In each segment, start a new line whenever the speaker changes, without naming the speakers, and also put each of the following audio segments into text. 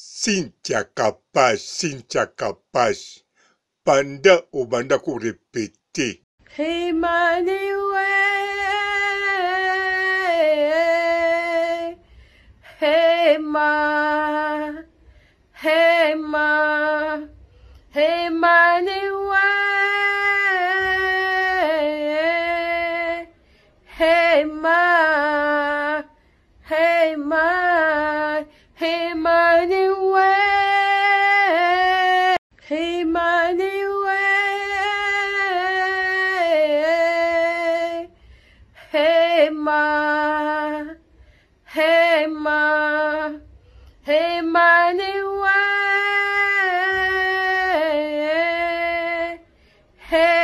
Sintia capaz, Sintia capaz. Panda o banda oh, ma, hey
Emmanuel, hey Emma, hey ma.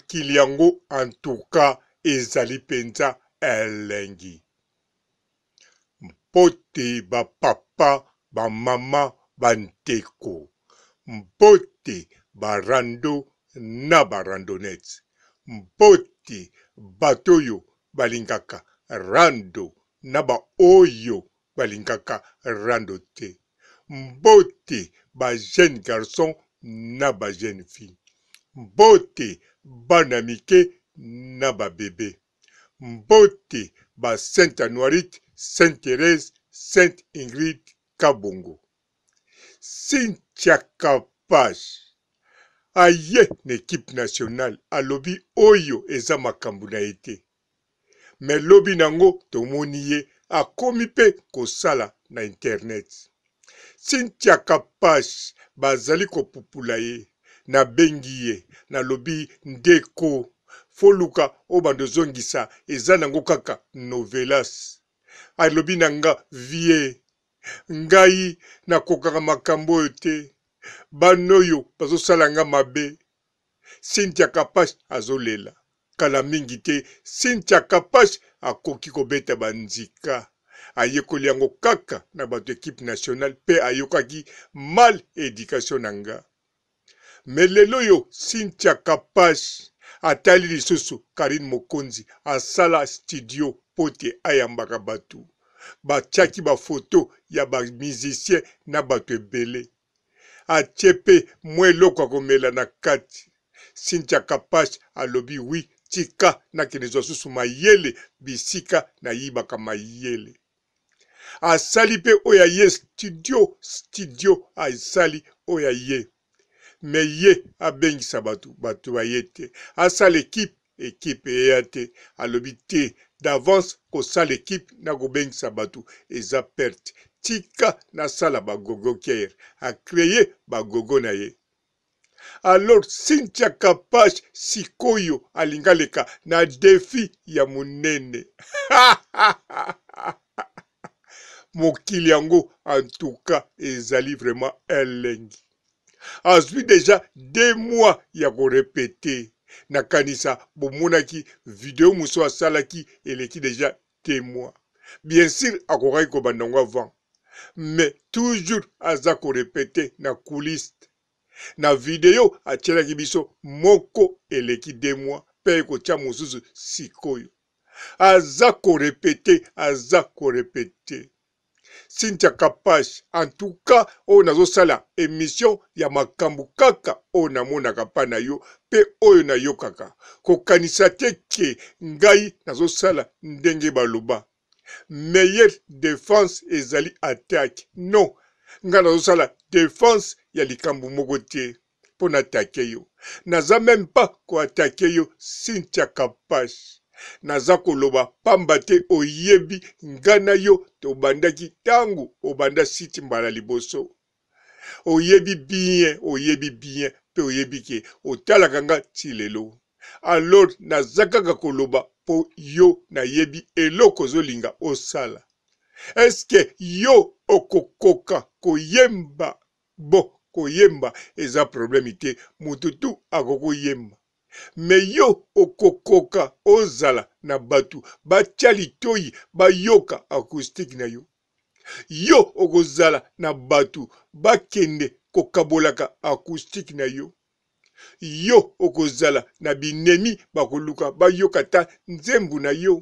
mokili yango antuka ezali mpenza elengi mpo te bapapa bamama bandeko mpo te barando na barandonete mpo te bato oyo balingaka rando na baoyo balingaka rando te mpo te bajeune garçon na bajeune fille mpo te bana mike na babebe mbote ba sainte anoirite sainte therese sainte ingrid kabongo cynthia kapage aye na ekipe nationale alobi oyo eza makambo na ye te me lobi nango tomoni ye akomi mpe kosala na internet cynthia kapage bazali kopupula ye nabengi ye nalobi ndeko foluka oyo bandozongisa eza nango kaka novelas alobi na nga vie ngai nakokaka makambo oyo te bana oyo bazosala nga mabe cynthia kapash azolela kala mingi te cynthia kapash akoki kobeta banzika ayekoli yango kaka na bato ekipe nationale mpe ayokaki mal education na nga me lelo oyo cynthia kapashe atali lisusu karine mokonzi asala studio mpo te ayambaka bato batiaki bafoto ya bamusicien na bato ebele atie mpe mwa eloko ya komela na kati cynthia kapashe alobi wi tika nakende zwa susu mayele bisika nayibaka mayele asali mpe oyo aye studio studio asali oyo aye me ye abengisa bato bato baye te asala ekipe ekipe eya te alobi te d'avance kosala ekipe na kobengisa bato eza perte tika nasala bagogo kere akreye bagogo na ye alors cynthia kapage sikoyo alingi aleka na defi ya monene mokili yango antuka ezali vraiment elengi ensuite deja de mois ya korepete na kanisa bomonaki video mosusu asalaki eleki deja te mois bien sur akokaki kobanda yango avant mais toujours aza korepete na kuliste na video atielaki biso moko eleki de mois mpe ekotya mosusu sikoyo aza korepete aza korepete cynthia kapage en tout cas oyo nazosala emission ya makambo kaka oyo namonaka mpa na yo mpe oyo nayokaka kokanisa te ke ngai nazosala ndenge baloba meilleure défense ezali attaque non ngai nazosala défense ya likambo moko te mpo na atake yo naza meme mpa koatake yo cynthia kapage naza koloba pamba te oyebi ngai na yo tobandaki ntango obanda siti mbala liboso oyebi bien oyebi bien mpe oyebi ke otalaka nga ti lelo alors naza kaka koloba mpo yo nayebi eloko ozolinga osala eske yo okokoka koyemba bo koyemba eza probleme te motu tu akokoyemba me yo okokoka ozala na bato batya litoi bayoka akoustike na yo yo okozala na bato bakende kokabolaka akoustike na yo yo okozala na binemi bakoluka bayoka ta nzembo na yo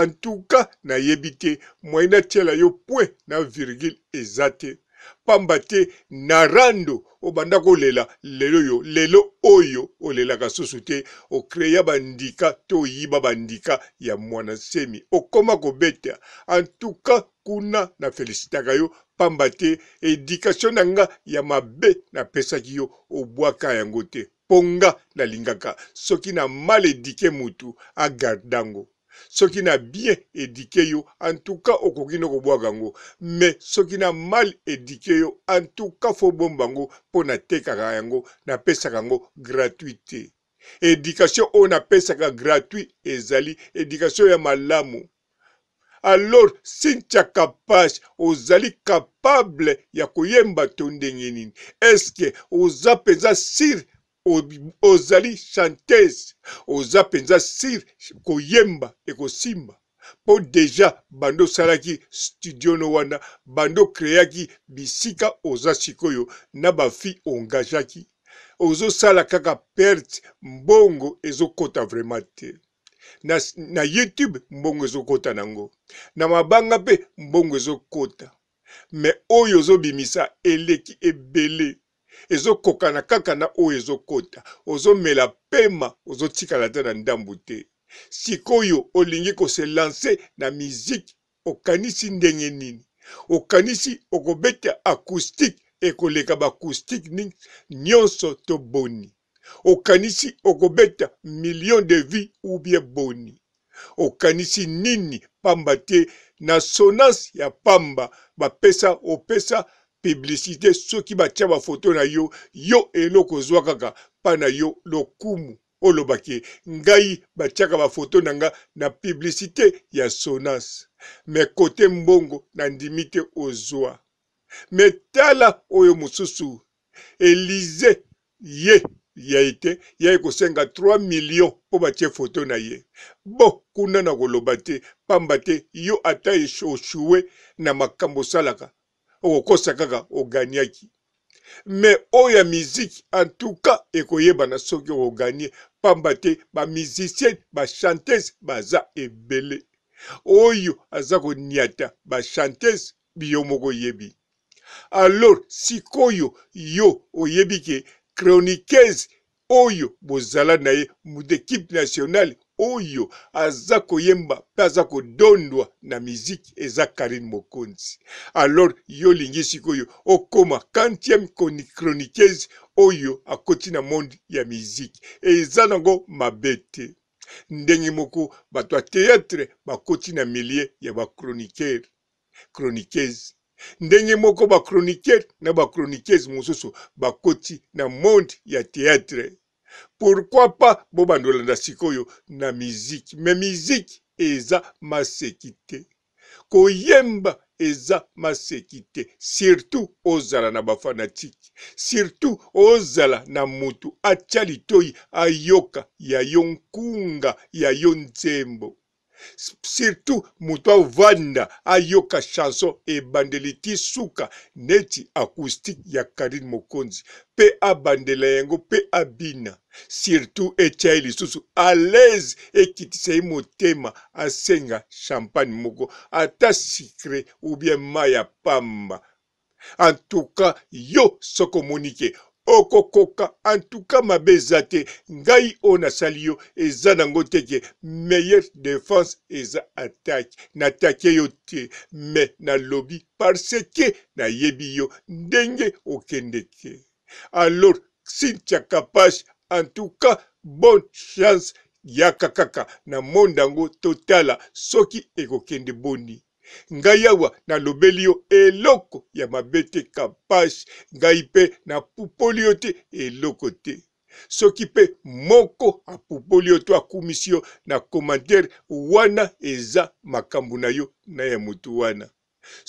antuka nayebi te moyina tiala yo point na virgule eza te pamba te na rando obanda kolela lelo oyo lelo oyo olelaka susu te okreya bandika to oyiba bandika ya mwana nsemi okóma kobeta antuka kuna na felisitaka yo pamba te edikatio na nga ya mabe napesaki yo obwaka yango te mpo nga nalingaka soki na maledike motu agardango soki na bien edike yo antuka okoki no kobwaka yango me soki na mal edike yo antuka fobomba yango mpo natekaka yango napesaka yango gratuit te edikation oyo napesaka gratuit ezali edikation ya malamu alors sintiaka page ozali kapable ya koyemba to ndenge nini eske oza mpenza sire ozali chantese oza mpenza sire koyemba ekosimba mpo deja bando osalaki studiono wana bando okreaki bisika oza sikoyo na bafi ongageaki ozosala kaka perte mbongo ezokɔta vraiment te na, na youtube mbongo ezokɔta nango na mabanga mpe mbongo ezokɔta me oyo ozobimisa eleki ebele ezokokana kaka na oyo ezokota ozomela pema ozotikala te na ndambu te sikoyo olingi koselanse na miziki okanisi ndenge nini okanisi okobeta acoustike ekoleka baacoustike nini nyonso to boni okanisi okobeta million de vie ubie boni okanisi nini pamba te na sonance ya pamba bapesa opesa publicité soki batia bafoto na yo yo eloko ozwa kaka mpa na yo lokumu olobaki oh, ye ngai batiaka bafoto na nga na publicité ya sonance me kote mbongo nandimi te ozwa me tala oyo mosusu elize ye yaye te yaye kosenga 3 milio mpo batie foto na ye bo kuna na koloba te pamba te yo ata oshuwe na makambo osalaka okokosa kaka oganyaki me oyo ya miziki antuka ekoyebana soki okoganie pamba te bamizisiene bachantese baza ebele oyo aza koniata bachantese biyo moko oyebi alors sikoyo yo oyebi ke chroniqueuse oyo bozala na ye mu ekipe nationale oyo aza koyemba mpe aza kodondwa na miziki eza karine mokonzi alors yo olingi sikoyo okóma quantième chroniqueuse oyo akoti na monde ya miziki eza nango mabe te ndenge moko bato ya théâtre bakoti na milie ya bachroniqueur chroniqueuse ndenge moko bachroniqueur na bachroniqueuse mosusu bakoti na monde ya théâtre pourquoi pas bobandolanda sikoyo na miziki me miziki eza maseki te koyemba eza maseki te surtout ozala na bafanatike surtout ozala na motu atya litoi ayoka ya yo nkunga ya yo nzembo surtout moto avanda ayoka chanson ebandeli ti suka neti acoustique ya karine mokonzi mpe abandela yango mpe abina surtout etyai lisusu alaise ekitisa ye motema asenga champagne moko ata sucre ou bien mai ya pamba en tout cas yo soko omonike okokoka antuka mabe eza te ngai oyo nasali yo eza nango te ke meilleure défense eza atake natake yo te me nalobi parce ke nayebi yo ndenge okende te alors cynthia capage antuka bonne chance yaka kaka na monde yango totala soki ekokende boni ngai awa nalobeli yo eloko ya mabe te kapashe ngai mpe napupoli yo te eloko te soki mpe moko apupoli yo to akumisi yo na komantere wana eza makambo na yo na ya motu wana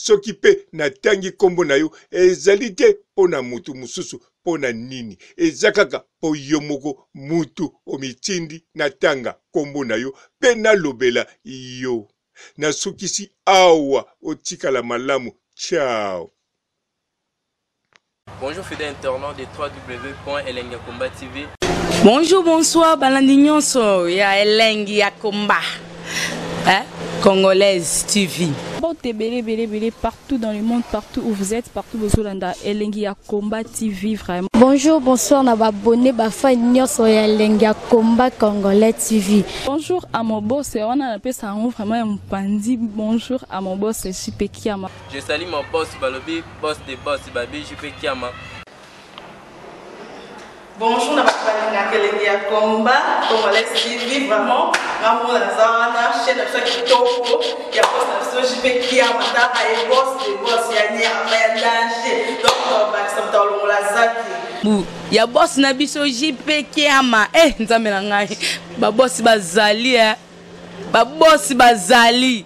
soki mpe natangi nkombo na yo ezali te mpo na motu mosusu mpo na nini eza kaka mpo yo moko mutu omitindi natanga nkombo na yo mpe nalobela yo nasukisi awa otikala malamu ciao
bonjour fidèle internaute de 3w.elengakomba tv bonjour bonsoir balandi nyonso ya elengi ya komba eh? congolaise tv bote ebele ebele ebele partout dans le monde partout où vous êtes partout bozolanda elengi ya combat tv vraiment bonjour bonsoir na babone bafani nyonso ya elengi ya combat congolais tv bonjour à mon boss wana eh, napesa yango vraiment ya mopandi bonjour à mon boss eh, jupe kiama
je sali mon boss balobi boss de boss babi jupe kiama bonjour na bato balingaka elengi
ya combat congolais tv vraiment ngambo na za wana che na biso ya kitoko ya bose na biso jipe kia mataka ye bose de bose ya nyama ya danger donc tobakisa moto alongola zaki ya bosi na biso jipe kiama e eh, nzambe na ngai babosi bazali e eh. babosi bazali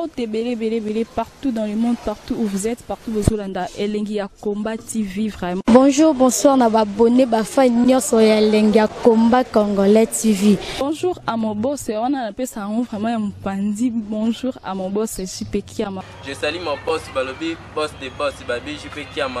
porte ebele ebele ebele partout dans le monde partout où vous êtes partout bozolanda elengi ya combat tv vraiment bonjour bonsoir na babone bafani nyonso ya elengi ya combat congolais tv bonjour à mon boss wana napesa yango vraiment ya mopandi bonjour à mon boss jp kiama
je sali mon boss balobi boss de boss babi jp kiama